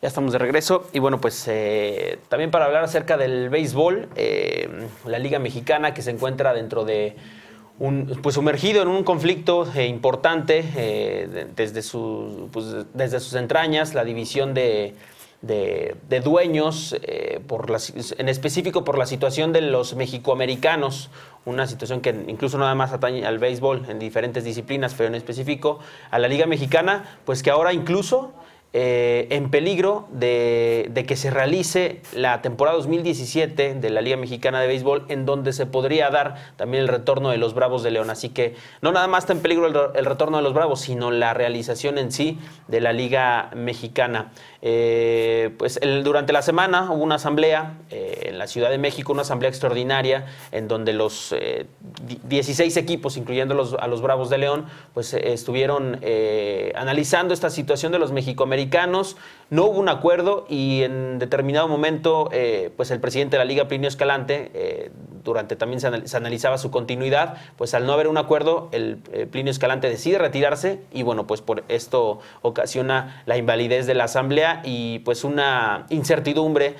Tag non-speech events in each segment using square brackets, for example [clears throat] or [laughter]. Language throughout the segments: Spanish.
Ya estamos de regreso y bueno, pues eh, también para hablar acerca del béisbol, eh, la Liga Mexicana que se encuentra dentro de un, pues sumergido en un conflicto eh, importante desde, su, pues, desde sus entrañas, la división de, de, dueños, por en específico por la situación de los mexicoamericanos, una situación que incluso nada más atañe al béisbol en diferentes disciplinas, pero en específico a la Liga Mexicana, pues que ahora incluso eh, en peligro de, que se realice la temporada 2017 de la Liga Mexicana de Béisbol, en donde se podría dar también el retorno de los Bravos de León. Así que no nada más está en peligro el, retorno de los Bravos, sino la realización en sí de la Liga Mexicana. Eh, pues durante la semana hubo una asamblea eh, en la Ciudad de México, una asamblea extraordinaria, en donde los 16 equipos, incluyendo a los Bravos de León, pues estuvieron analizando esta situación de los mexicoméricos. No hubo un acuerdo y en determinado momento, eh, pues el presidente de la Liga, Plinio Escalante, eh, durante también se analizaba su continuidad, pues al no haber un acuerdo, el eh, Plinio Escalante decide retirarse y bueno, pues por esto ocasiona la invalidez de la Asamblea y pues una incertidumbre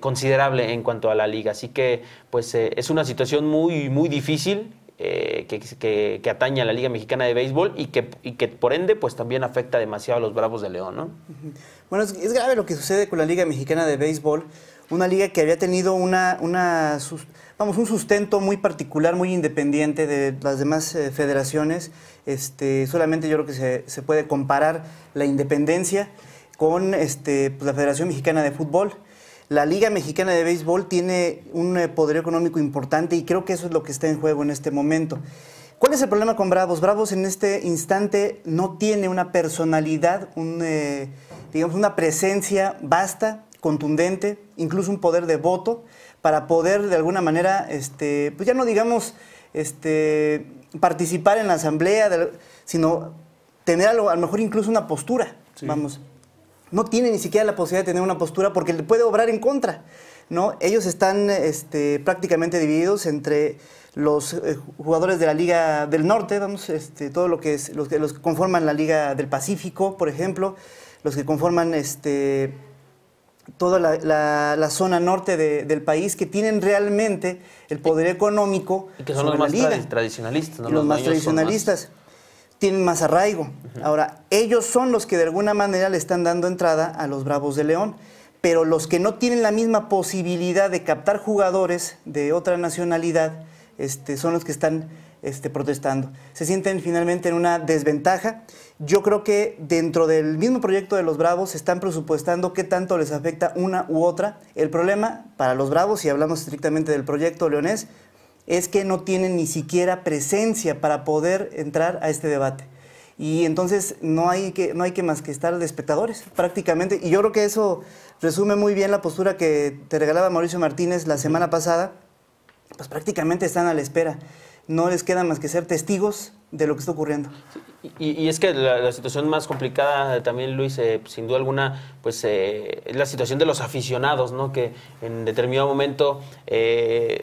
considerable en cuanto a la Liga. Así que pues es una situación muy, muy difícil eh, que, que, a la Liga Mexicana de Béisbol y que, por ende pues también afecta demasiado a los Bravos de León, Bueno, es, grave lo que sucede con la Liga Mexicana de Béisbol, una liga que había tenido una, vamos, un sustento muy particular, muy independiente de las demás eh, federaciones. Este, solamente yo creo que se, puede comparar la independencia con este, pues, la Federación Mexicana de Fútbol la Liga Mexicana de Béisbol tiene un eh, poder económico importante y creo que eso es lo que está en juego en este momento. ¿Cuál es el problema con Bravos? Bravos en este instante no tiene una personalidad, un, eh, digamos, una presencia vasta, contundente, incluso un poder de voto para poder de alguna manera, este, pues ya no digamos este, participar en la asamblea, sino tener a lo, mejor incluso una postura. Vamos, no tiene ni siquiera la posibilidad de tener una postura porque le puede obrar en contra. ¿no? Ellos están este, prácticamente divididos entre los eh, jugadores de la Liga del Norte, vamos, este, todo lo que es, los, que conforman la Liga del Pacífico, por ejemplo, los que conforman este, toda la, zona norte del país, que tienen realmente el poder económico. Y que son los más tradicionalistas, Los, más tradicionalistas tienen más arraigo. Ahora, ellos son los que de alguna manera le están dando entrada a los Bravos de León, pero los que no tienen la misma posibilidad de captar jugadores de otra nacionalidad este, son los que están este, protestando. Se sienten finalmente en una desventaja. Yo creo que dentro del mismo proyecto de los Bravos están presupuestando qué tanto les afecta una u otra. El problema para los Bravos, si hablamos estrictamente del proyecto leonés, es que no tienen ni siquiera presencia para poder entrar a este debate. Y entonces no hay, que, no hay que más que estar de espectadores prácticamente. Y yo creo que eso resume muy bien la postura que te regalaba Mauricio Martínez la semana pasada. Pues prácticamente están a la espera. No les queda más que ser testigos de lo que está ocurriendo. Y, es que la, situación más complicada eh, también, Luis, eh, sin duda alguna, pues eh, es la situación de los aficionados, ¿no? Que en determinado momento,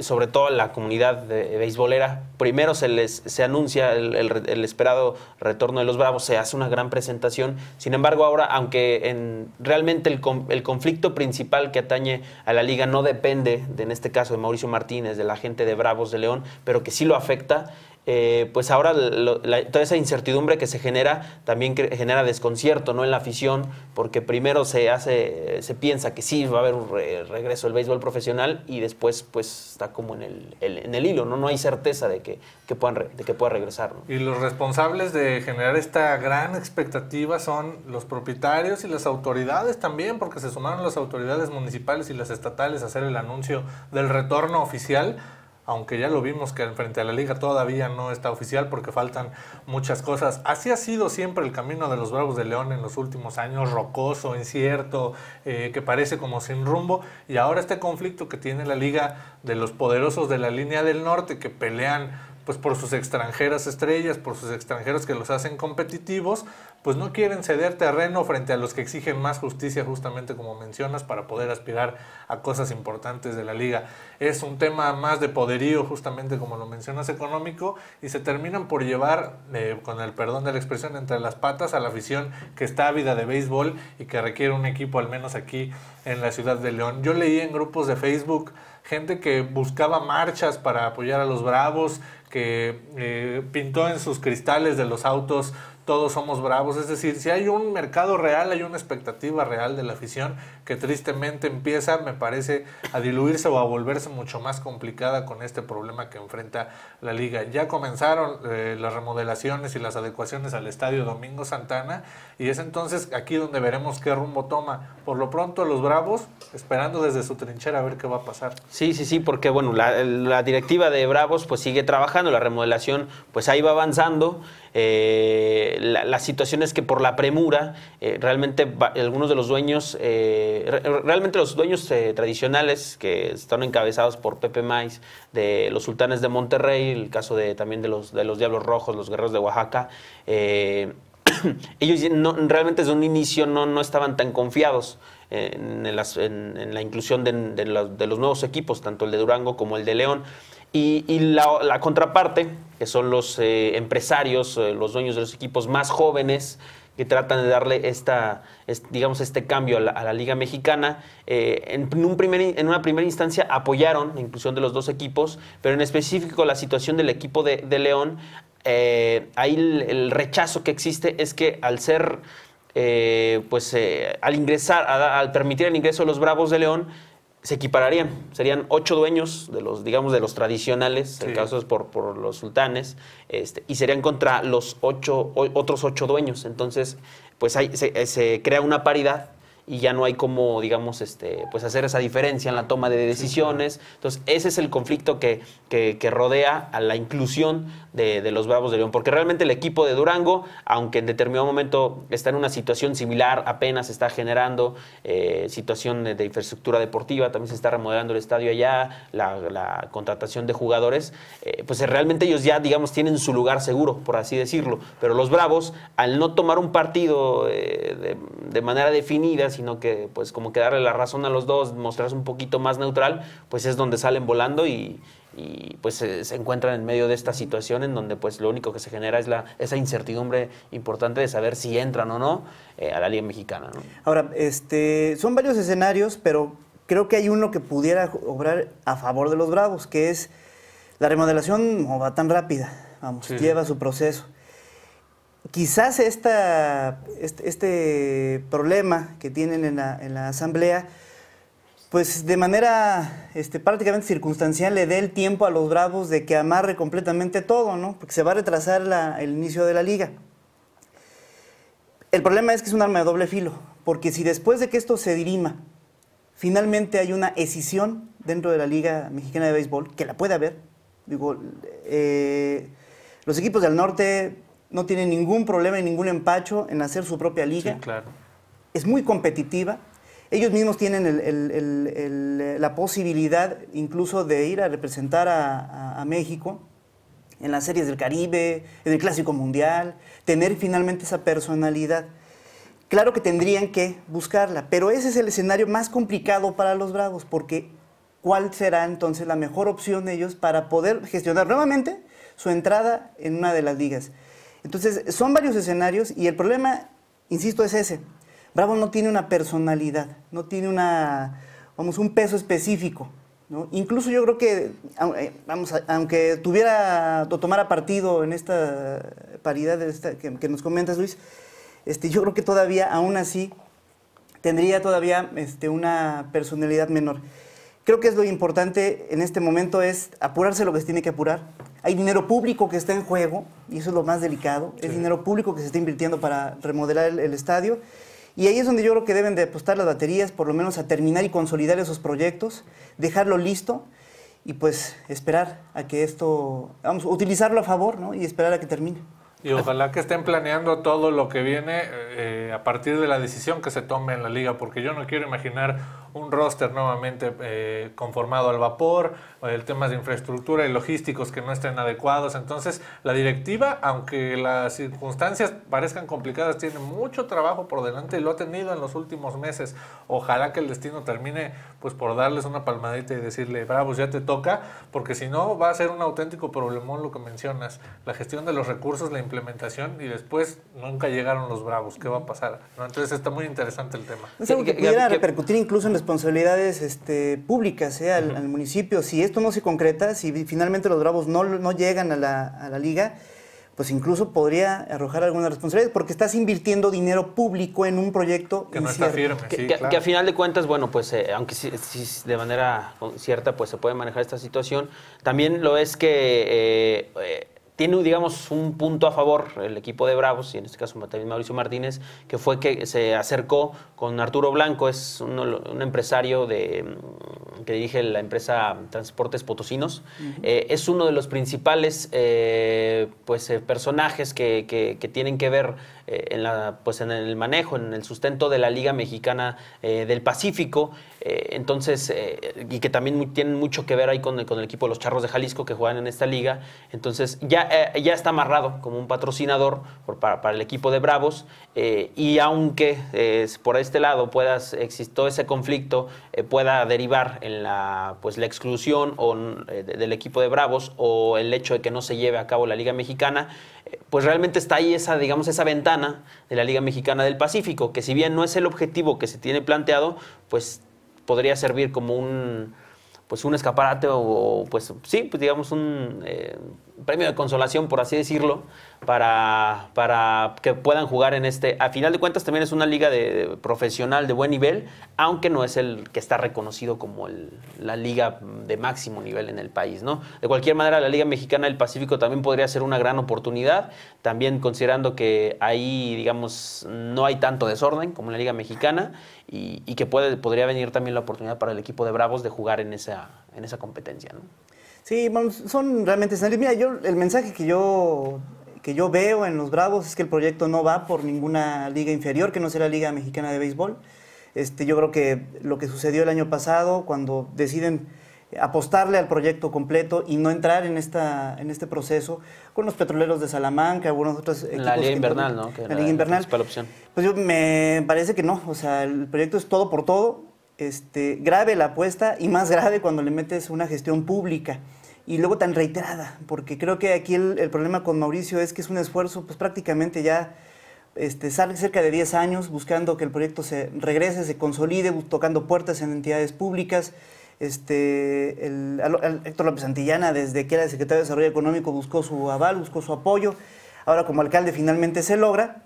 sobre todo la comunidad de, beisbolera, primero se les se anuncia el, esperado retorno de los Bravos, se hace una gran presentación. Sin embargo, ahora, aunque en, realmente el, conflicto principal que atañe a la liga no depende, de, en este caso, de Mauricio Martínez, de la gente de Bravos de León, pero que sí lo afecta, eh, pues ahora toda esa incertidumbre que se genera también genera desconcierto no en la afición porque primero se hace se piensa que sí va a haber un regreso del béisbol profesional y después pues está como en el, hilo no no hay certeza de que, de que pueda regresar y los responsables de generar esta gran expectativa son los propietarios y las autoridades también porque se sumaron las autoridades municipales y las estatales a hacer el anuncio del retorno oficial aunque ya lo vimos que frente a la liga todavía no está oficial porque faltan muchas cosas. Así ha sido siempre el camino de los Bravos de León en los últimos años, rocoso, incierto, eh, que parece como sin rumbo. Y ahora este conflicto que tiene la liga de los poderosos de la línea del norte que pelean pues por sus extranjeras estrellas, por sus extranjeros que los hacen competitivos, pues no quieren ceder terreno frente a los que exigen más justicia, justamente como mencionas, para poder aspirar a cosas importantes de la liga. Es un tema más de poderío, justamente como lo mencionas, económico, y se terminan por llevar, eh, con el perdón de la expresión, entre las patas a la afición que está ávida de béisbol y que requiere un equipo, al menos aquí en la ciudad de León. Yo leí en grupos de Facebook gente que buscaba marchas para apoyar a los Bravos, que eh, pintó en sus cristales de los autos todos somos bravos. Es decir, si hay un mercado real, hay una expectativa real de la afición que tristemente empieza, me parece, a diluirse o a volverse mucho más complicada con este problema que enfrenta la liga. Ya comenzaron eh, las remodelaciones y las adecuaciones al estadio Domingo Santana y es entonces aquí donde veremos qué rumbo toma. Por lo pronto, los bravos esperando desde su trinchera a ver qué va a pasar. Sí, sí, sí, porque bueno, la, la directiva de Bravos pues sigue trabajando, la remodelación pues ahí va avanzando eh, la, situación es que por la premura, eh, realmente algunos de los dueños, eh, realmente los dueños tradicionales que están encabezados por Pepe Maiz, de los sultanes de Monterrey, el caso de, también de los, de los Diablos Rojos, los Guerreros de Oaxaca, [clears throat] ellos realmente desde un inicio no, estaban tan confiados en, la inclusión los, de los nuevos equipos, tanto el de Durango como el de León. Y, la, contraparte, que son los eh, empresarios, eh, los dueños de los equipos más jóvenes, que tratan de darle esta, este, digamos, este cambio a la, Liga Mexicana. Eh, en, en, una primera instancia apoyaron la inclusión de los dos equipos, pero en específico la situación del equipo de, León, ahí el, rechazo que existe es que al ser, pues, al ingresar, al permitir el ingreso de los Bravos de León, se equipararían, serían ocho dueños de los, digamos, de los tradicionales, en el caso es por, por los sultanes, este, y serían contra los ocho, otros ocho dueños. Entonces, pues hay, se, se crea una paridad y ya no hay como, digamos, este, pues hacer esa diferencia en la toma de decisiones. Entonces, ese es el conflicto que, rodea a la inclusión de, los Bravos de León, porque realmente el equipo de Durango, aunque en determinado momento está en una situación similar, apenas está generando eh, situación de, infraestructura deportiva, también se está remodelando el estadio allá, la, contratación de jugadores, eh, pues eh, realmente ellos ya, digamos, tienen su lugar seguro, por así decirlo. Pero los Bravos, al no tomar un partido eh, de, manera definida, sino que, pues, como que darle la razón a los dos, mostrarse un poquito más neutral, pues es donde salen volando y, pues eh, se, encuentran en medio de esta situación en donde, pues, lo único que se genera es la, esa incertidumbre importante de saber si entran o no a la Liga Mexicana. Ahora, este, son varios escenarios, pero creo que hay uno que pudiera obrar a favor de los Bravos, que es la remodelación no oh, va tan rápida, vamos, lleva su proceso. Quizás este, este, problema que tienen en la, asamblea, pues de manera este, prácticamente circunstancial le dé el tiempo a los Bravos de que amarre completamente todo, ¿no? Porque se va a retrasar el inicio de la liga. El problema es que es un arma de doble filo, porque si después de que esto se dirima, finalmente hay una escisión dentro de la Liga Mexicana de Béisbol, que la puede haber, Digo, eh, los equipos del norte no tienen ningún problema y ningún empacho en hacer su propia liga. claro. Es muy competitiva. Ellos mismos tienen la posibilidad incluso de ir a representar a, a México en las series del Caribe, en el Clásico Mundial, tener finalmente esa personalidad. Claro que tendrían que buscarla, pero ese es el escenario más complicado para los Bravos, porque cuál será entonces la mejor opción de ellos para poder gestionar nuevamente su entrada en una de las ligas. Entonces, son varios escenarios y el problema, insisto, es ese. Bravo no tiene una personalidad, no tiene una, vamos, un peso específico. Incluso yo creo que, eh, vamos, aunque tuviera o tomara partido en esta paridad que, nos comentas, Luis, este, yo creo que todavía, aún así, tendría todavía este, una personalidad menor. Creo que es lo importante en este momento es apurarse lo que se tiene que apurar. Hay dinero público que está en juego, y eso es lo más delicado. Es dinero público que se está invirtiendo para remodelar el, el estadio. Y ahí es donde yo creo que deben de apostar las baterías, por lo menos a terminar y consolidar esos proyectos, dejarlo listo y pues esperar a que esto, vamos, utilizarlo a favor ¿no? y esperar a que termine. Y ojalá que estén planeando todo lo que viene eh, eh, a partir de la decisión que se tome en la liga, porque yo no quiero imaginar un roster nuevamente eh, conformado al vapor, el tema de infraestructura y logísticos que no estén adecuados. Entonces, la directiva, aunque las circunstancias parezcan complicadas, tiene mucho trabajo por delante y lo ha tenido en los últimos meses. Ojalá que el destino termine pues por darles una palmadita y decirle, bravos, ya te toca, porque si no va a ser un auténtico problemón lo que mencionas, la gestión de los recursos, la implementación y después nunca llegaron los bravos va a pasar. Entonces está muy interesante el tema. Es repercutir incluso en responsabilidades este, públicas ¿eh? al, municipio. Si esto no se concreta, si finalmente los Bravos no, llegan a la, liga, pues incluso podría arrojar alguna responsabilidad, porque estás invirtiendo dinero público en un proyecto que Que, sí, a final de cuentas, bueno, pues eh, aunque sí, de manera cierta pues se puede manejar esta situación, también lo es que eh, tiene, digamos, un punto a favor el equipo de Bravos, y en este caso también Mauricio Martínez, que fue que se acercó con Arturo Blanco, es un empresario de, mm, que dirige la empresa Transportes Potosinos. Eh, es uno de los principales eh, pues, eh, personajes que, que, que, tienen que ver eh, en, la, pues en el manejo, en el sustento de la Liga Mexicana eh, del Pacífico, eh, entonces, y que también tienen mucho que ver ahí con, el equipo de los Charros de Jalisco que juegan en esta liga, entonces ya, ya está amarrado como un patrocinador para, el equipo de Bravos, y aunque por este lado puedas, existó ese conflicto, pueda derivar en la, pues, la exclusión del equipo de Bravos o el hecho de que no se lleve a cabo la Liga Mexicana, pues realmente está ahí esa, digamos, esa ventana de la Liga Mexicana del Pacífico, que si bien no es el objetivo que se tiene planteado, pues podría servir como un pues un escaparate o, pues sí, pues digamos un eh, premio de consolación, por así decirlo, para, que puedan jugar en este. A final de cuentas, también es una liga de, profesional de buen nivel, aunque no es el que está reconocido como la liga de máximo nivel en el país, ¿no? De cualquier manera, la Liga Mexicana del Pacífico también podría ser una gran oportunidad, también considerando que ahí, digamos, no hay tanto desorden como en la Liga Mexicana y, que puede, podría venir también la oportunidad para el equipo de Bravos de jugar en esa, en esa competencia, ¿no? Sí, bueno, son realmente Mira, yo, el mensaje que yo, que yo veo en los Bravos es que el proyecto no va por ninguna liga inferior, que no sea la Liga Mexicana de Béisbol. Este, yo creo que lo que sucedió el año pasado, cuando deciden apostarle al proyecto completo y no entrar en, esta, en este proceso con los petroleros de Salamanca, algunos otros equipos. La Liga Invernal, ¿no? la, Liga Invernal. La opción. Pues yo, me parece que no. O sea, el proyecto es todo por todo este, grave la apuesta y más grave cuando le metes una gestión pública y luego tan reiterada, porque creo que aquí el, problema con Mauricio es que es un esfuerzo pues prácticamente ya este, sale cerca de 10 años buscando que el proyecto se regrese, se consolide, tocando puertas en entidades públicas. Este, el, Héctor López Antillana, desde que era secretario de Desarrollo Económico, buscó su aval, buscó su apoyo. Ahora como alcalde finalmente se logra,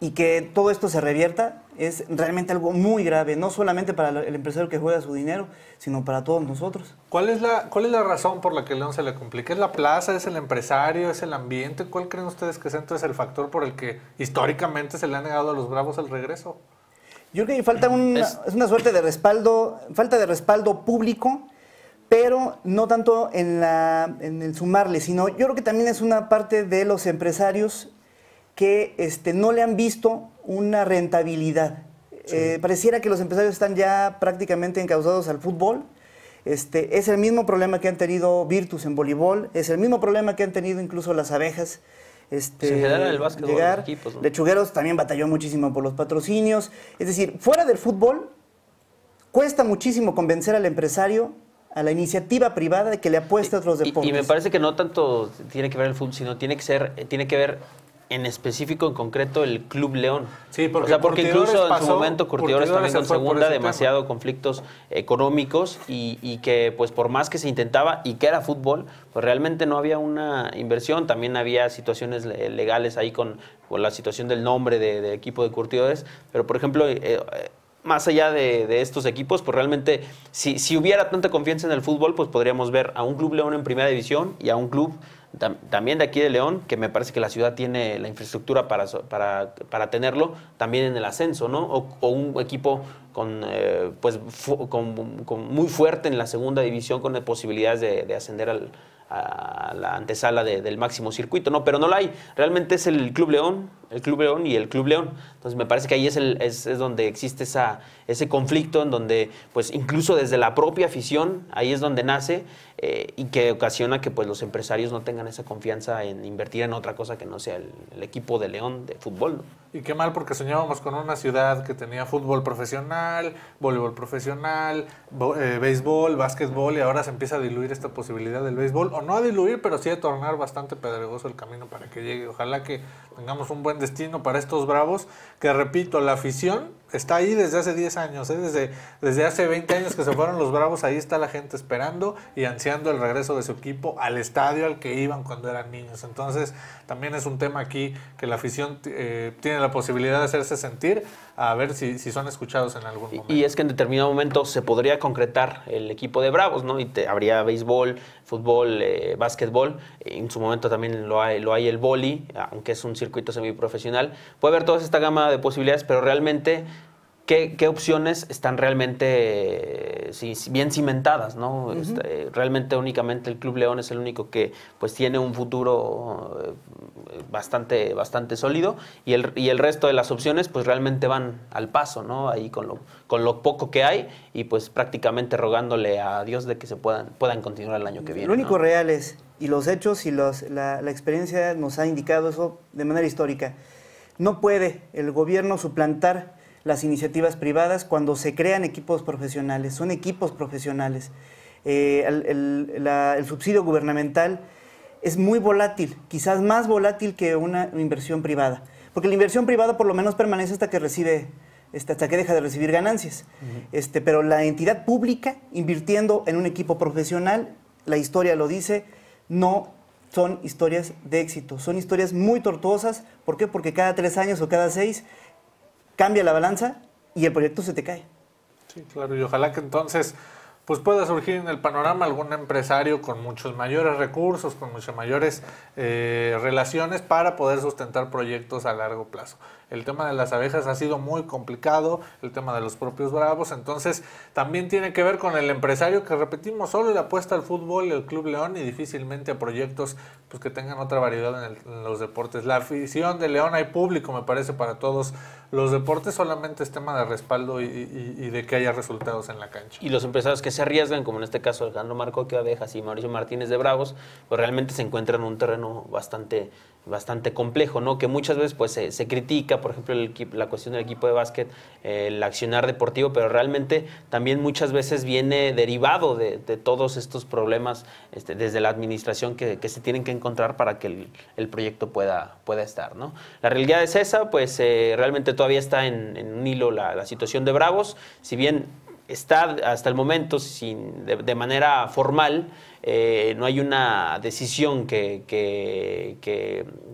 y que todo esto se revierta es realmente algo muy grave, no solamente para el empresario que juega su dinero, sino para todos nosotros. ¿Cuál es la, cuál es la razón por la que León se le complica? ¿Es la plaza? ¿Es el empresario? ¿Es el ambiente? ¿Cuál creen ustedes que es el factor por el que históricamente se le ha negado a los Bravos el regreso? Yo creo que falta mm, una, una suerte de respaldo, falta de respaldo público, pero no tanto en, la, en el sumarle, sino yo creo que también es una parte de los empresarios que este, no le han visto una rentabilidad. Eh, pareciera que los empresarios están ya prácticamente encausados al fútbol. Este, es el mismo problema que han tenido Virtus en voleibol, es el mismo problema que han tenido incluso las abejas. Este, Se en el básquetbol, Lechugueros también batalló muchísimo por los patrocinios. Es decir, fuera del fútbol, cuesta muchísimo convencer al empresario a la iniciativa privada de que le apueste a otros deportes. Y, y, me parece que no tanto tiene que ver el fútbol, sino tiene que ser, eh, tiene que ver en específico, en concreto, el Club León. Sí, porque, o sea, porque incluso en su momento Curtidores, también en segunda, demasiado conflictos económicos y, que pues por más que se intentaba y que era fútbol, pues realmente no había una inversión, también había situaciones legales ahí con, la situación del nombre de, equipo de Curtidores, pero por ejemplo... Eh, eh, más allá de, estos equipos, pues realmente si, si hubiera tanta confianza en el fútbol, pues podríamos ver a un club León en primera división y a un club también de aquí de León, que me parece que la ciudad tiene la infraestructura para, para, para tenerlo, también en el ascenso, ¿no? O, un equipo con, eh, pues, muy fuerte en la segunda división, con posibilidades de, de ascender al, a la antesala del máximo circuito, ¿no? Pero no la hay. Realmente es el Club León, el Club León y el Club León. Entonces me parece que ahí es, es, donde existe esa, ese conflicto, en donde, pues incluso desde la propia afición, ahí es donde nace eh, y que ocasiona que pues los empresarios no tengan esa confianza en invertir en otra cosa que no sea el, equipo de León de fútbol, Y qué mal porque soñábamos con una ciudad que tenía fútbol profesional, voleibol profesional, eh, béisbol, básquetbol y ahora se empieza a diluir esta posibilidad del béisbol no a diluir, pero sí a tornar bastante pedregoso el camino para que llegue. Ojalá que tengamos un buen destino para estos bravos, que repito, la afición está ahí desde hace 10 años, ¿eh? desde, desde hace 20 años que se fueron los Bravos, ahí está la gente esperando y ansiando el regreso de su equipo al estadio al que iban cuando eran niños. Entonces, también es un tema aquí que la afición eh, tiene la posibilidad de hacerse sentir, a ver si, son escuchados en algún momento. Y es que en determinado momento se podría concretar el equipo de Bravos, ¿no? Y habría béisbol, fútbol, eh, básquetbol, e en su momento también lo hay, lo hay el boli, aunque es un circuito semiprofesional. Puede haber toda esta gama de posibilidades, pero realmente qué, opciones están realmente eh, bien cimentadas, ¿no? Este, realmente únicamente el Club León es el único que pues tiene un futuro eh, bastante, bastante sólido y el, resto de las opciones pues realmente van al paso, ¿no? Ahí con lo, con lo poco que hay y pues prácticamente rogándole a Dios de que se puedan, puedan continuar el año que viene. Lo único real es, y los hechos y los, la, la experiencia nos ha indicado eso de manera histórica, no puede el gobierno suplantar las iniciativas privadas cuando se crean equipos profesionales, son equipos profesionales. Eh, el, subsidio gubernamental es muy volátil, quizás más volátil que una inversión privada, porque la inversión privada por lo menos permanece hasta que recibe este, hasta que deja de recibir ganancias. este, pero la entidad pública invirtiendo en un equipo profesional, la historia lo dice, no son historias de éxito, son historias muy tortuosas. ¿Por qué? Porque cada tres años o cada seis cambia la balanza y el proyecto se te cae. Sí, claro, y ojalá que entonces pues pueda surgir en el panorama algún empresario con muchos mayores recursos, con muchas mayores eh, relaciones para poder sustentar proyectos a largo plazo el tema de las abejas ha sido muy complicado, el tema de los propios bravos, entonces también tiene que ver con el empresario que repetimos, solo la apuesta al fútbol, el Club León y difícilmente a proyectos pues, que tengan otra variedad en, los deportes. La afición de León hay público, me parece, para todos los deportes, solamente es tema de respaldo y, de que haya resultados en la cancha. Y los empresarios que se arriesgan, como en este caso Alejandro Marco que Abejas y Mauricio Martínez de Bravos, pues realmente se encuentran en un terreno bastante, bastante complejo, ¿no? Que muchas veces pues se critica por ejemplo, la cuestión del equipo de básquet, el accionar deportivo, pero realmente también muchas veces viene derivado de, todos estos problemas este, desde la administración que, se tienen que encontrar para que el, proyecto pueda, pueda estar. ¿no? La realidad es esa, pues eh, realmente todavía está en, un hilo la, situación de Bravos, si bien está hasta el momento sin, de manera formal eh, no hay una decisión que,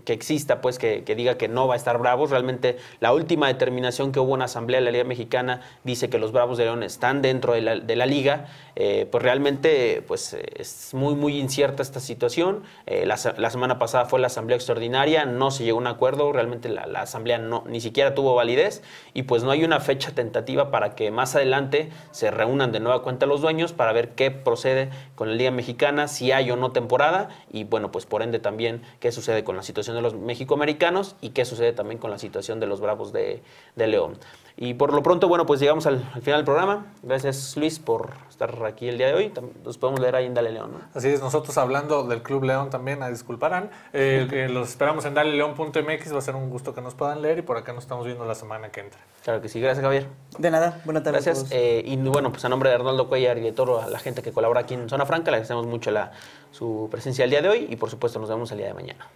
exista, pues, que, diga que no va a estar Bravos. Realmente la última determinación que hubo en la Asamblea de la Liga Mexicana dice que los Bravos de León están dentro de la, liga. Eh, pues realmente pues, es muy, muy incierta esta situación. Eh, la, semana pasada fue la Asamblea Extraordinaria, no se llegó a un acuerdo, realmente la, la Asamblea no, ni siquiera tuvo validez y pues no hay una fecha tentativa para que más adelante se reúnan de nueva cuenta los dueños para ver qué procede con la Liga Mexicana si hay o no temporada, y bueno, pues por ende también qué sucede con la situación de los mexicoamericanos y qué sucede también con la situación de los Bravos de León. Y por lo pronto, bueno, pues llegamos al, final del programa. Gracias, Luis, por estar aquí el día de hoy. Nos podemos leer ahí en Dale León. ¿no? Así es, nosotros hablando del Club León también, a disculparán. Eh, los esperamos en daleleón.mx. Va a ser un gusto que nos puedan leer y por acá nos estamos viendo la semana que entra. Claro que sí. Gracias, Javier. De nada. Buenas tardes. Gracias. Eh, y bueno, pues a nombre de Arnaldo Cuellar y de toda la gente que colabora aquí en Zona Franca, le agradecemos mucho la, su presencia el día de hoy y por supuesto nos vemos el día de mañana.